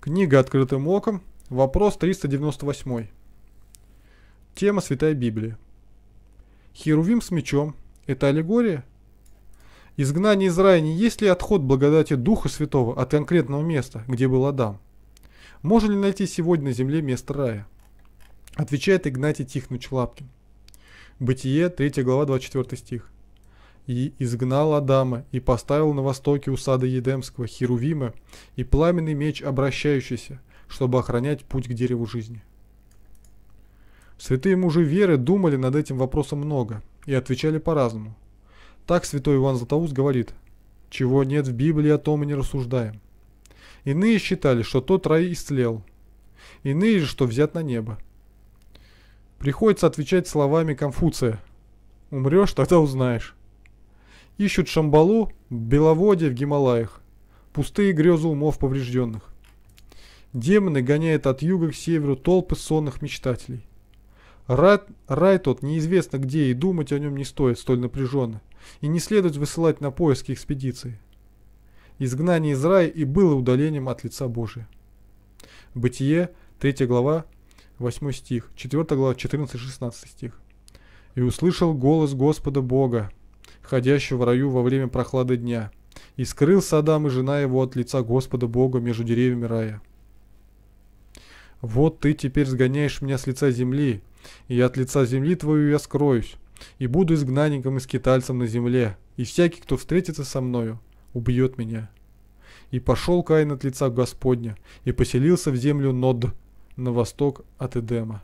Книга «Открытым оком», вопрос 398. Тема Святая Библия. Херувим с мечом – это аллегория? Изгнание из рая не есть ли отход благодати Духа Святого от конкретного места, где был Адам? Можно ли найти сегодня на земле место рая? Отвечает Игнатий Тихонович Лапкин. Бытие, 3 глава, 24 стих и изгнал Адама, и поставил на востоке у сада Едемского Херувима и пламенный меч обращающийся, чтобы охранять путь к дереву жизни. Святые мужи веры думали над этим вопросом много и отвечали по-разному. Так святой Иван Златоуст говорит, «Чего нет в Библии, о том и не рассуждаем». Иные считали, что тот рай исцелел. иные же, что взят на небо. Приходится отвечать словами Конфуция. Умрешь, тогда узнаешь. Ищут Шамбалу, в Беловоде в Гималаях. Пустые грезы умов поврежденных. Демоны гоняют от юга к северу толпы сонных мечтателей. Рай, рай тот неизвестно где и думать о нем не стоит столь напряженно, и не следует высылать на поиски экспедиции. Изгнание из рая и было удалением от лица Божия. Бытие, 3 глава, 8 стих, 4 глава, 14-16 стих. «И услышал голос Господа Бога, ходящего в раю во время прохлады дня. И скрылся Адам и жена его от лица Господа Бога между деревьями рая. «Вот ты теперь сгоняешь меня с лица земли, и от лица земли твою я скроюсь, и буду изгнанником и скитальцем на земле, и всякий, кто встретится со мною, убьет меня». И пошел Каин от лица Господня, и поселился в землю Нод, на восток от Эдема.